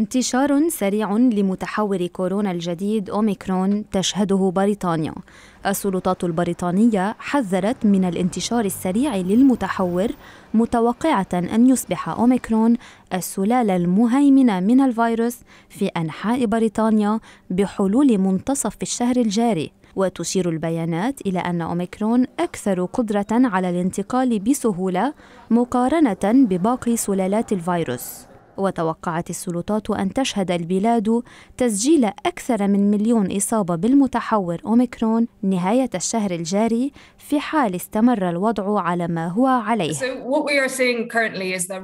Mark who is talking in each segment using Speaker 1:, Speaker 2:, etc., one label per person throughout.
Speaker 1: انتشار سريع لمتحور كورونا الجديد أوميكرون تشهده بريطانيا السلطات البريطانية حذرت من الانتشار السريع للمتحور متوقعة أن يصبح أوميكرون السلالة المهيمنة من الفيروس في أنحاء بريطانيا بحلول منتصف الشهر الجاري وتشير البيانات إلى أن أوميكرون أكثر قدرة على الانتقال بسهولة مقارنة بباقي سلالات الفيروس وتوقعت السلطات أن تشهد البلاد تسجيل أكثر من مليون إصابة بالمتحور أوميكرون نهاية الشهر الجاري في حال استمر الوضع على ما هو عليه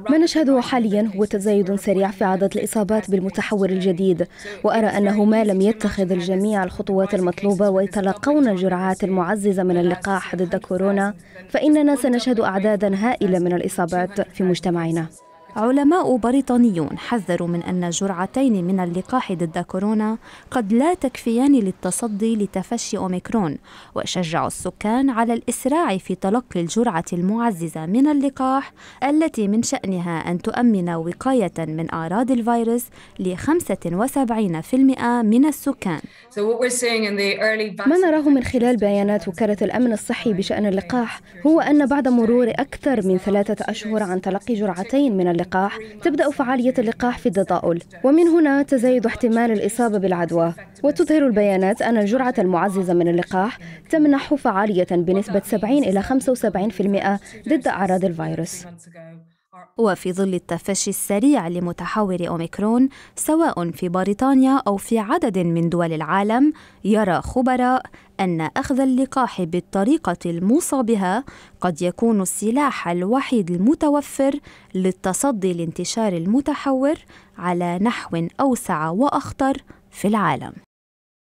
Speaker 1: ما نشهده
Speaker 2: حاليا هو تزايد سريع في عدد الإصابات بالمتحور الجديد وأرى أنه ما لم يتخذ الجميع الخطوات المطلوبة ويتلقون الجرعات المعززة من اللقاح ضد كورونا فإننا سنشهد أعدادا هائلة من الإصابات في مجتمعنا علماء بريطانيون حذروا من أن
Speaker 1: جرعتين من اللقاح ضد كورونا قد لا تكفيان للتصدي لتفشي أوميكرون وشجعوا السكان على الإسراع في تلقي الجرعة المعززة من اللقاح التي من شأنها أن تؤمن وقاية من أعراض الفيروس ل 75% من السكان ما
Speaker 2: نراه من خلال بيانات وكالة الأمن الصحي بشأن اللقاح هو أن بعد مرور أكثر من ثلاثة أشهر عن تلقي جرعتين من اللقاح اللقاح تبدأ فعالية اللقاح في التطاؤل ومن هنا تزايد احتمال الإصابة بالعدوى وتظهر البيانات أن الجرعة المعززة من اللقاح تمنح فعالية بنسبة 70 إلى 75% ضد أعراض الفيروس
Speaker 1: وفي ظل التفشي السريع لمتحور أوميكرون سواء في بريطانيا أو في عدد من دول العالم يرى خبراء أن أخذ اللقاح بالطريقة الموصى بها قد يكون السلاح الوحيد المتوفر للتصدي لانتشار المتحور على نحو أوسع وأخطر في العالم